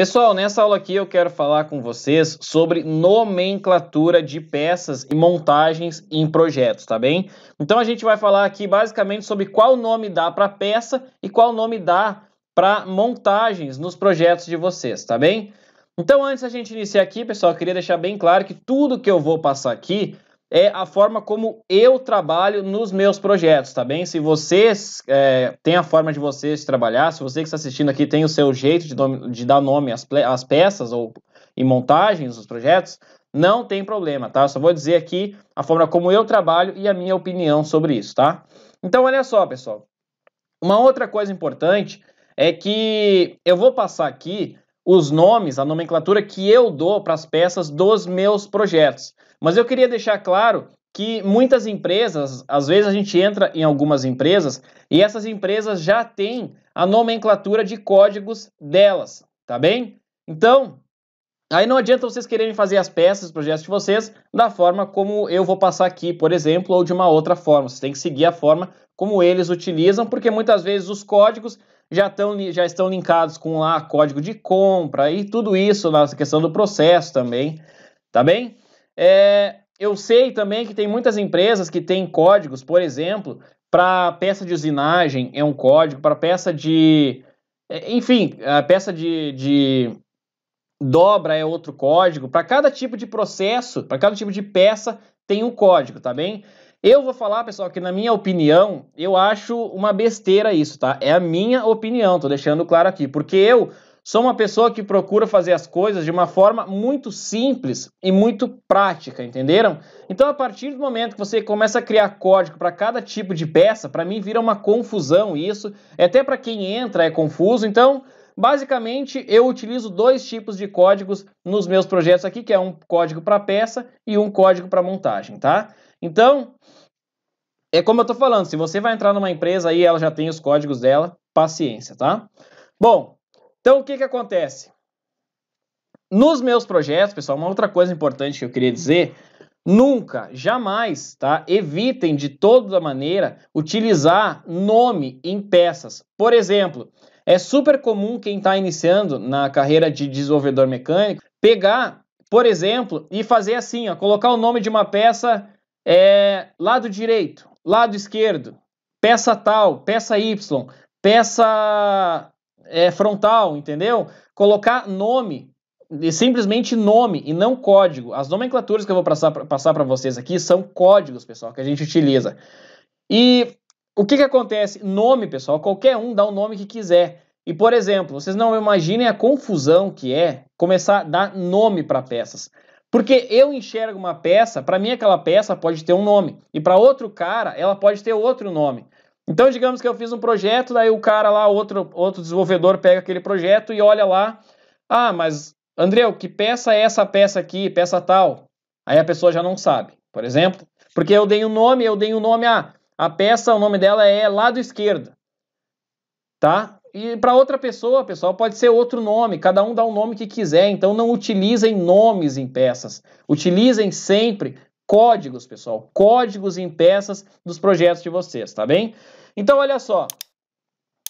Pessoal, nessa aula aqui eu quero falar com vocês sobre nomenclatura de peças e montagens em projetos, tá bem? Então a gente vai falar aqui basicamente sobre qual nome dá para peça e qual nome dá para montagens nos projetos de vocês, tá bem? Então antes a gente iniciar aqui, pessoal, eu queria deixar bem claro que tudo que eu vou passar aqui é a forma como eu trabalho nos meus projetos, tá bem? Se vocês é, têm a forma de vocês trabalhar, se você que está assistindo aqui tem o seu jeito de, nome, de dar nome às, às peças ou e montagens dos projetos, não tem problema, tá? só vou dizer aqui a forma como eu trabalho e a minha opinião sobre isso, tá? Então, olha só, pessoal. Uma outra coisa importante é que eu vou passar aqui os nomes, a nomenclatura que eu dou para as peças dos meus projetos. Mas eu queria deixar claro que muitas empresas, às vezes a gente entra em algumas empresas e essas empresas já têm a nomenclatura de códigos delas, tá bem? Então, aí não adianta vocês quererem fazer as peças, os projetos de vocês, da forma como eu vou passar aqui, por exemplo, ou de uma outra forma. Você tem que seguir a forma como eles utilizam, porque muitas vezes os códigos já, tão, já estão linkados com lá código de compra e tudo isso na questão do processo também, tá bem? É, eu sei também que tem muitas empresas que têm códigos, por exemplo, para peça de usinagem é um código, para peça de. É, enfim, a peça de, de dobra é outro código. Para cada tipo de processo, para cada tipo de peça, tem um código, tá bem? Eu vou falar, pessoal, que na minha opinião, eu acho uma besteira isso, tá? É a minha opinião, tô deixando claro aqui. Porque eu Sou uma pessoa que procura fazer as coisas de uma forma muito simples e muito prática, entenderam? Então, a partir do momento que você começa a criar código para cada tipo de peça, para mim vira uma confusão isso, é até para quem entra é confuso. Então, basicamente, eu utilizo dois tipos de códigos nos meus projetos aqui, que é um código para peça e um código para montagem, tá? Então, é como eu estou falando, se você vai entrar numa empresa aí, ela já tem os códigos dela, paciência, tá? Bom, então, o que, que acontece? Nos meus projetos, pessoal, uma outra coisa importante que eu queria dizer, nunca, jamais, tá? Evitem de toda maneira utilizar nome em peças. Por exemplo, é super comum quem está iniciando na carreira de desenvolvedor mecânico pegar, por exemplo, e fazer assim, ó, colocar o nome de uma peça é, lado direito, lado esquerdo, peça tal, peça Y, peça é, frontal, entendeu? Colocar nome, simplesmente nome e não código. As nomenclaturas que eu vou passar para vocês aqui são códigos, pessoal, que a gente utiliza. E o que, que acontece? Nome, pessoal, qualquer um dá o um nome que quiser. E, por exemplo, vocês não imaginem a confusão que é começar a dar nome para peças. Porque eu enxergo uma peça, para mim aquela peça pode ter um nome, e para outro cara ela pode ter outro nome. Então, digamos que eu fiz um projeto, daí o cara lá, outro, outro desenvolvedor, pega aquele projeto e olha lá. Ah, mas, Andreu, que peça é essa peça aqui, peça tal? Aí a pessoa já não sabe, por exemplo. Porque eu dei o um nome, eu dei o um nome a. Ah, a peça, o nome dela é lado esquerda. Tá? E para outra pessoa, pessoal, pode ser outro nome, cada um dá o um nome que quiser, então não utilizem nomes em peças. Utilizem sempre códigos, pessoal, códigos em peças dos projetos de vocês, tá bem? Então, olha só.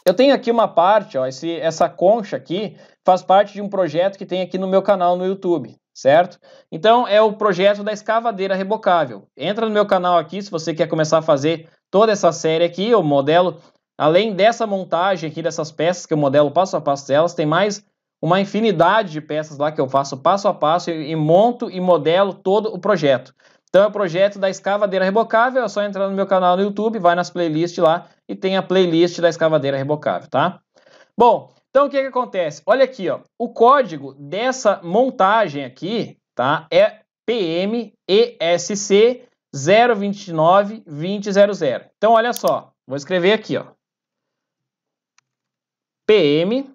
Eu tenho aqui uma parte, ó, esse, essa concha aqui faz parte de um projeto que tem aqui no meu canal no YouTube, certo? Então é o projeto da escavadeira rebocável. Entra no meu canal aqui se você quer começar a fazer toda essa série aqui, o modelo, além dessa montagem aqui dessas peças que eu modelo passo a passo delas, tem mais uma infinidade de peças lá que eu faço passo a passo e, e monto e modelo todo o projeto. Então é o projeto da escavadeira rebocável, é só entrar no meu canal no YouTube, vai nas playlists lá e tem a playlist da escavadeira rebocável, tá? Bom, então o que, que acontece? Olha aqui, ó, o código dessa montagem aqui, tá? É PMESC 029-2000. Então olha só, vou escrever aqui, ó. PM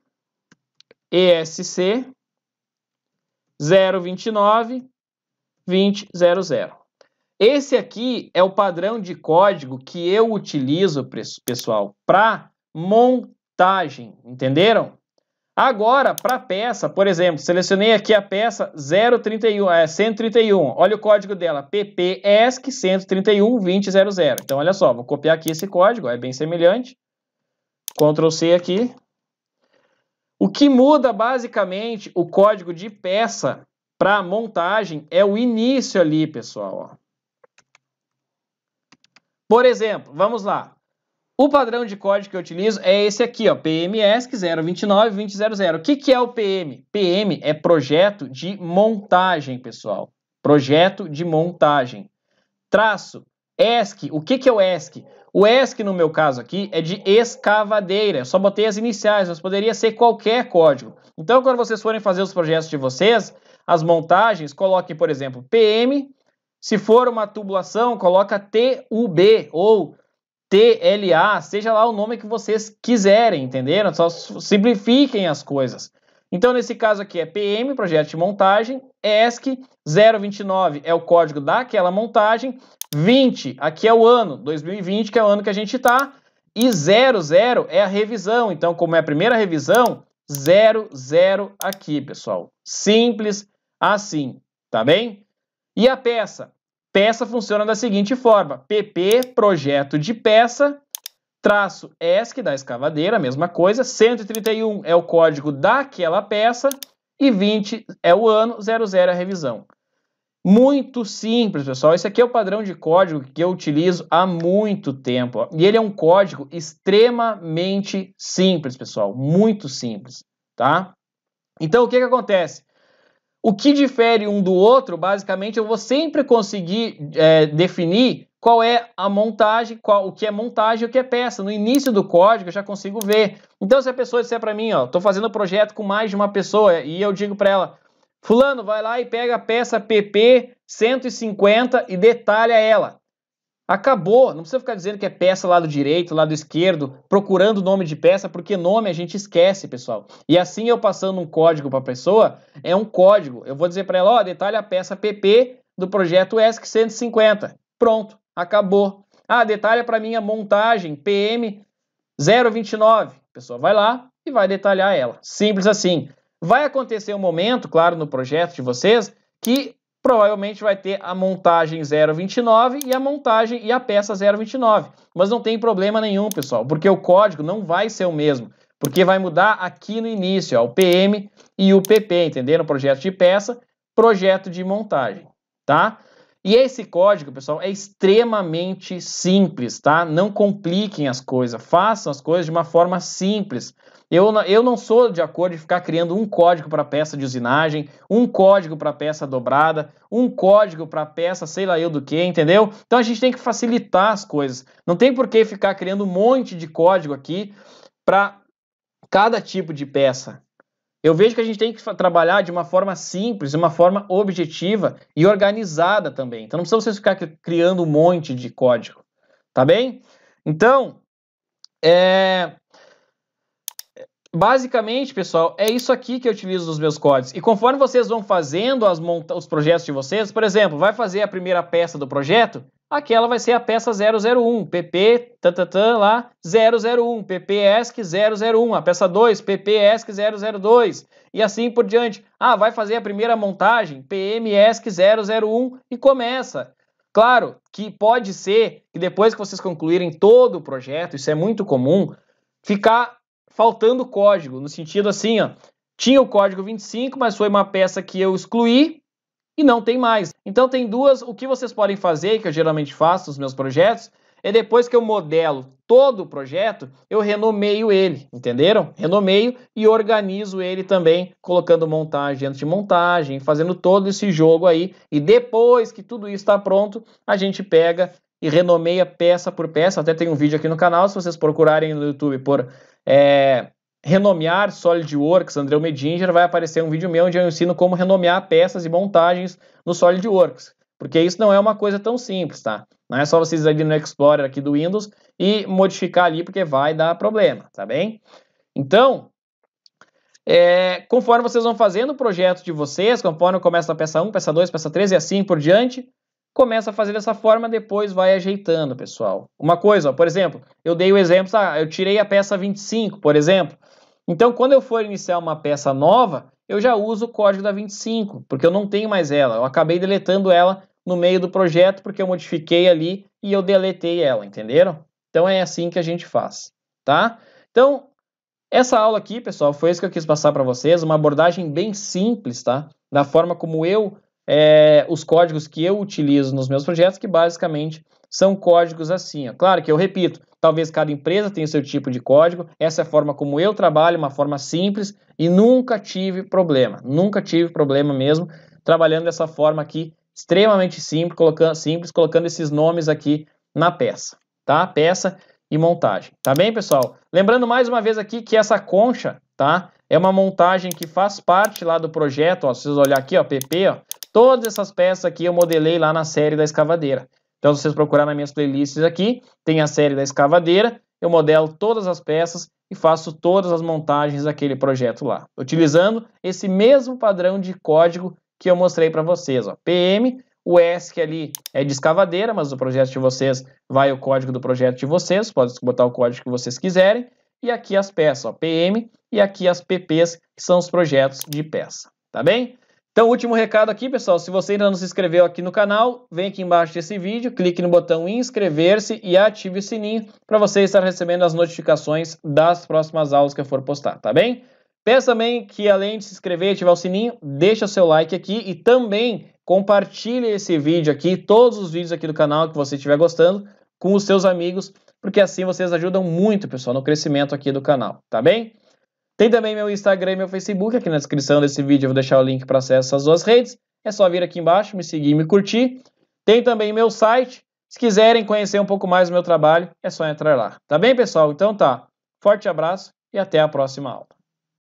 ESC 029 2000. Esse aqui é o padrão de código que eu utilizo, pessoal, para montagem, entenderam? Agora, para peça, por exemplo, selecionei aqui a peça 031, é, 131. Olha o código dela, PPESC 131 Então, olha só, vou copiar aqui esse código, é bem semelhante. Ctrl C aqui. O que muda, basicamente, o código de peça para montagem é o início ali, pessoal. Ó. Por exemplo, vamos lá. O padrão de código que eu utilizo é esse aqui, ó, PMESC 029-2000. O que, que é o PM? PM é projeto de montagem, pessoal. Projeto de montagem. Traço, ESC. O que, que é o ESC? O ESC, no meu caso aqui, é de escavadeira. Eu só botei as iniciais, mas poderia ser qualquer código. Então, quando vocês forem fazer os projetos de vocês, as montagens, coloquem, por exemplo, PM se for uma tubulação, coloca TUB ou TLA, seja lá o nome que vocês quiserem, entenderam? Só simplifiquem as coisas. Então, nesse caso aqui é PM, projeto de montagem, ESC 029 é o código daquela montagem, 20 aqui é o ano, 2020, que é o ano que a gente está, e 00 é a revisão. Então, como é a primeira revisão, 00 aqui, pessoal. Simples assim, tá bem? E a peça? Peça funciona da seguinte forma: PP, projeto de peça, traço ESC da escavadeira, mesma coisa, 131 é o código daquela peça e 20 é o ano, 00 é a revisão. Muito simples, pessoal. Esse aqui é o padrão de código que eu utilizo há muito tempo. E ele é um código extremamente simples, pessoal. Muito simples, tá? Então, o que, que acontece? O que difere um do outro, basicamente, eu vou sempre conseguir é, definir qual é a montagem, qual, o que é montagem e o que é peça. No início do código eu já consigo ver. Então, se a pessoa disser para mim, ó, estou fazendo um projeto com mais de uma pessoa e eu digo para ela, fulano, vai lá e pega a peça PP 150 e detalha ela. Acabou, não precisa ficar dizendo que é peça lado direito, lado esquerdo, procurando o nome de peça, porque nome a gente esquece, pessoal. E assim eu passando um código para a pessoa, é um código. Eu vou dizer para ela, ó, detalhe a peça PP do projeto ESC 150. Pronto, acabou. Ah, detalha para mim a montagem PM 029. A pessoa vai lá e vai detalhar ela. Simples assim. Vai acontecer um momento, claro, no projeto de vocês, que provavelmente vai ter a montagem 029 e a montagem e a peça 029. Mas não tem problema nenhum, pessoal, porque o código não vai ser o mesmo, porque vai mudar aqui no início, ó, o PM e o PP, entenderam? Projeto de peça, projeto de montagem, tá? E esse código, pessoal, é extremamente simples, tá? Não compliquem as coisas, façam as coisas de uma forma simples. Eu, eu não sou de acordo em ficar criando um código para peça de usinagem, um código para peça dobrada, um código para peça sei lá eu do que, entendeu? Então a gente tem que facilitar as coisas. Não tem por que ficar criando um monte de código aqui para cada tipo de peça. Eu vejo que a gente tem que trabalhar de uma forma simples, de uma forma objetiva e organizada também. Então não precisa vocês ficar criando um monte de código, tá bem? Então, é, Basicamente, pessoal, é isso aqui que eu utilizo nos meus códigos. E conforme vocês vão fazendo os projetos de vocês, por exemplo, vai fazer a primeira peça do projeto, aquela vai ser a peça 001, PP, tatatã, lá, 001, PPESC 001, a peça 2, PPESC 002, e assim por diante. Ah, vai fazer a primeira montagem, PMESC 001, e começa. Claro que pode ser que depois que vocês concluírem todo o projeto, isso é muito comum, ficar faltando código, no sentido assim, ó, tinha o código 25, mas foi uma peça que eu excluí e não tem mais. Então tem duas, o que vocês podem fazer, que eu geralmente faço nos meus projetos, é depois que eu modelo todo o projeto, eu renomeio ele, entenderam? Renomeio e organizo ele também, colocando montagem dentro de montagem, fazendo todo esse jogo aí. E depois que tudo isso está pronto, a gente pega e renomeia peça por peça. Até tem um vídeo aqui no canal, se vocês procurarem no YouTube por é, renomear SolidWorks, André Medinger, vai aparecer um vídeo meu onde eu ensino como renomear peças e montagens no SolidWorks. Porque isso não é uma coisa tão simples, tá? Não é só vocês ali no Explorer aqui do Windows e modificar ali, porque vai dar problema, tá bem? Então, é, conforme vocês vão fazendo o projeto de vocês, conforme começa a peça 1, peça 2, peça 3 e assim por diante, começa a fazer dessa forma, depois vai ajeitando, pessoal. Uma coisa, ó, por exemplo, eu dei o exemplo, ah, eu tirei a peça 25, por exemplo. Então, quando eu for iniciar uma peça nova, eu já uso o código da 25, porque eu não tenho mais ela. Eu acabei deletando ela no meio do projeto, porque eu modifiquei ali e eu deletei ela, entenderam? Então, é assim que a gente faz, tá? Então, essa aula aqui, pessoal, foi isso que eu quis passar para vocês, uma abordagem bem simples, tá? Da forma como eu é, os códigos que eu utilizo nos meus projetos, que basicamente são códigos assim. Ó. Claro que eu repito, talvez cada empresa tenha seu tipo de código, essa é a forma como eu trabalho, uma forma simples e nunca tive problema, nunca tive problema mesmo trabalhando dessa forma aqui, extremamente simples, colocando, simples, colocando esses nomes aqui na peça, tá? Peça e montagem, tá bem, pessoal? Lembrando mais uma vez aqui que essa concha, tá? É uma montagem que faz parte lá do projeto, ó, se vocês olhar aqui, ó, PP, ó, Todas essas peças aqui eu modelei lá na série da escavadeira. Então, se vocês procurarem nas minhas playlists aqui, tem a série da escavadeira, eu modelo todas as peças e faço todas as montagens daquele projeto lá, utilizando esse mesmo padrão de código que eu mostrei para vocês, ó, PM, o S que ali é de escavadeira, mas o projeto de vocês vai o código do projeto de vocês, pode botar o código que vocês quiserem, e aqui as peças, ó, PM, e aqui as PPs, que são os projetos de peça, tá bem? Então, último recado aqui, pessoal. Se você ainda não se inscreveu aqui no canal, vem aqui embaixo desse vídeo, clique no botão inscrever-se e ative o sininho para você estar recebendo as notificações das próximas aulas que eu for postar, tá bem? Peço também que, além de se inscrever e ativar o sininho, deixa o seu like aqui e também compartilhe esse vídeo aqui, todos os vídeos aqui do canal que você estiver gostando, com os seus amigos, porque assim vocês ajudam muito, pessoal, no crescimento aqui do canal, tá bem? Tem também meu Instagram e meu Facebook aqui na descrição desse vídeo, eu vou deixar o link para acesso às duas redes. É só vir aqui embaixo, me seguir e me curtir. Tem também meu site. Se quiserem conhecer um pouco mais do meu trabalho, é só entrar lá. Tá bem, pessoal? Então tá. Forte abraço e até a próxima aula.